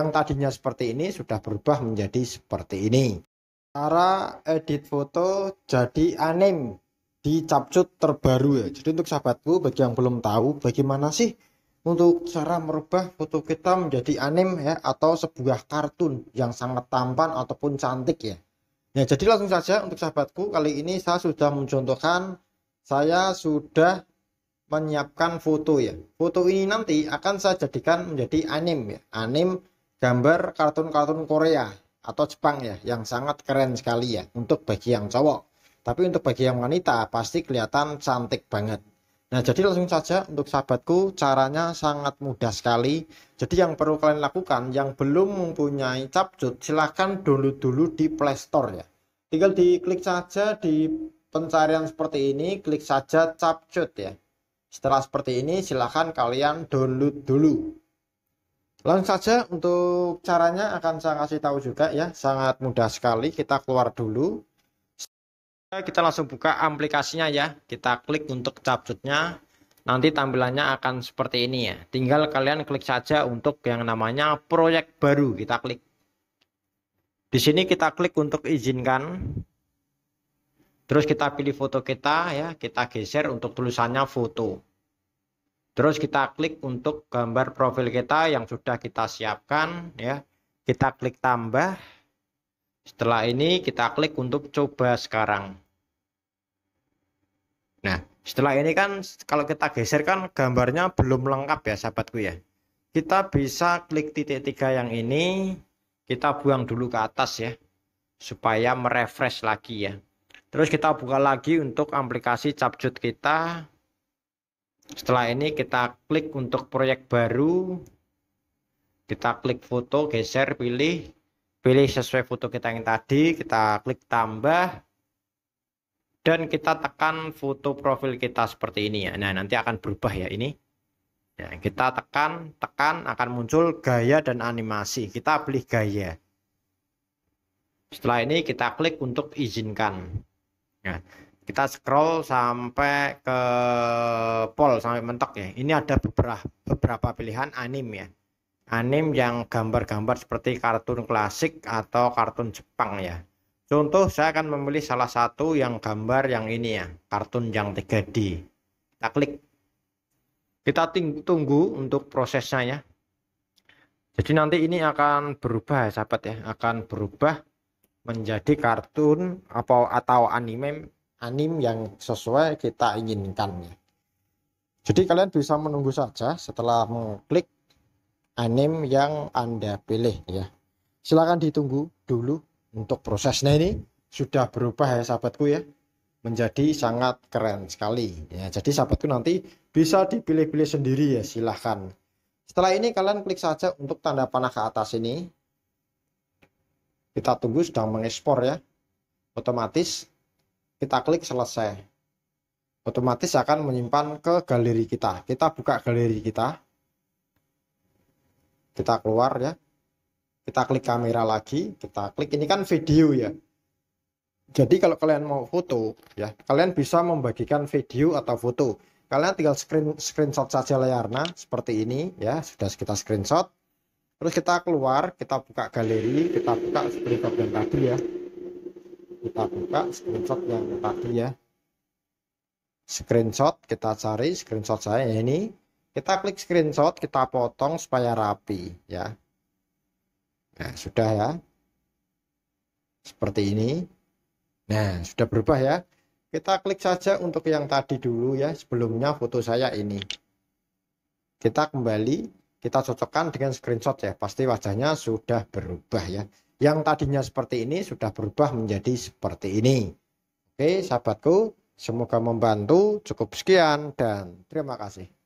yang tadinya seperti ini sudah berubah menjadi seperti ini. Cara edit foto jadi anim di capcut terbaru ya. Jadi untuk sahabatku bagi yang belum tahu bagaimana sih untuk cara merubah foto kita menjadi anim ya atau sebuah kartun yang sangat tampan ataupun cantik ya. Ya, jadi langsung saja untuk sahabatku kali ini saya sudah mencontohkan saya sudah menyiapkan foto ya. Foto ini nanti akan saya jadikan menjadi anim ya. Anim gambar kartun-kartun Korea atau Jepang ya yang sangat keren sekali ya untuk bagi yang cowok tapi untuk bagi yang wanita pasti kelihatan cantik banget nah jadi langsung saja untuk sahabatku caranya sangat mudah sekali jadi yang perlu kalian lakukan yang belum mempunyai capcut silahkan download dulu di playstore ya tinggal diklik saja di pencarian seperti ini klik saja capcut ya setelah seperti ini silahkan kalian download dulu Langsung saja untuk caranya akan saya kasih tahu juga ya, sangat mudah sekali. Kita keluar dulu. Kita langsung buka aplikasinya ya. Kita klik untuk capcutnya. Nanti tampilannya akan seperti ini ya. Tinggal kalian klik saja untuk yang namanya proyek baru. Kita klik. Di sini kita klik untuk izinkan. Terus kita pilih foto kita ya, kita geser untuk tulisannya foto. Terus kita klik untuk gambar profil kita yang sudah kita siapkan ya. Kita klik tambah. Setelah ini kita klik untuk coba sekarang. Nah, setelah ini kan kalau kita geser kan gambarnya belum lengkap ya sahabatku ya. Kita bisa klik titik tiga yang ini, kita buang dulu ke atas ya. Supaya merefresh lagi ya. Terus kita buka lagi untuk aplikasi capcut kita setelah ini kita klik untuk proyek baru kita klik foto geser pilih pilih sesuai foto kita yang tadi kita klik tambah dan kita tekan foto profil kita seperti ini ya nah nanti akan berubah ya ini nah, kita tekan tekan akan muncul gaya dan animasi kita pilih gaya setelah ini kita klik untuk izinkan nah kita scroll sampai ke pol sampai mentok ya ini ada beberapa beberapa pilihan anim ya anim yang gambar-gambar seperti kartun klasik atau kartun Jepang ya contoh saya akan memilih salah satu yang gambar yang ini ya kartun yang 3D kita klik kita tunggu untuk prosesnya ya jadi nanti ini akan berubah ya sahabat ya akan berubah menjadi kartun atau atau anime anim yang sesuai kita inginkan ya. Jadi kalian bisa menunggu saja setelah mengklik anim yang Anda pilih ya. Silakan ditunggu dulu untuk prosesnya ini sudah berubah ya sahabatku ya. Menjadi sangat keren sekali ya. Jadi sahabatku nanti bisa dipilih-pilih sendiri ya silahkan. Setelah ini kalian klik saja untuk tanda panah ke atas ini. Kita tunggu sedang mengekspor ya. Otomatis kita klik selesai otomatis akan menyimpan ke galeri kita kita buka galeri kita kita keluar ya kita klik kamera lagi kita klik ini kan video ya jadi kalau kalian mau foto ya kalian bisa membagikan video atau foto kalian tinggal screen screenshot saja layarnya seperti ini ya sudah kita screenshot terus kita keluar kita buka galeri kita buka seperti yang tadi ya kita buka screenshot yang tadi ya iya. screenshot kita cari screenshot saya ini kita klik screenshot kita potong supaya rapi ya nah sudah ya seperti ini nah sudah berubah ya kita klik saja untuk yang tadi dulu ya sebelumnya foto saya ini kita kembali kita cocokkan dengan screenshot ya pasti wajahnya sudah berubah ya yang tadinya seperti ini sudah berubah menjadi seperti ini. Oke, sahabatku, semoga membantu. Cukup sekian dan terima kasih.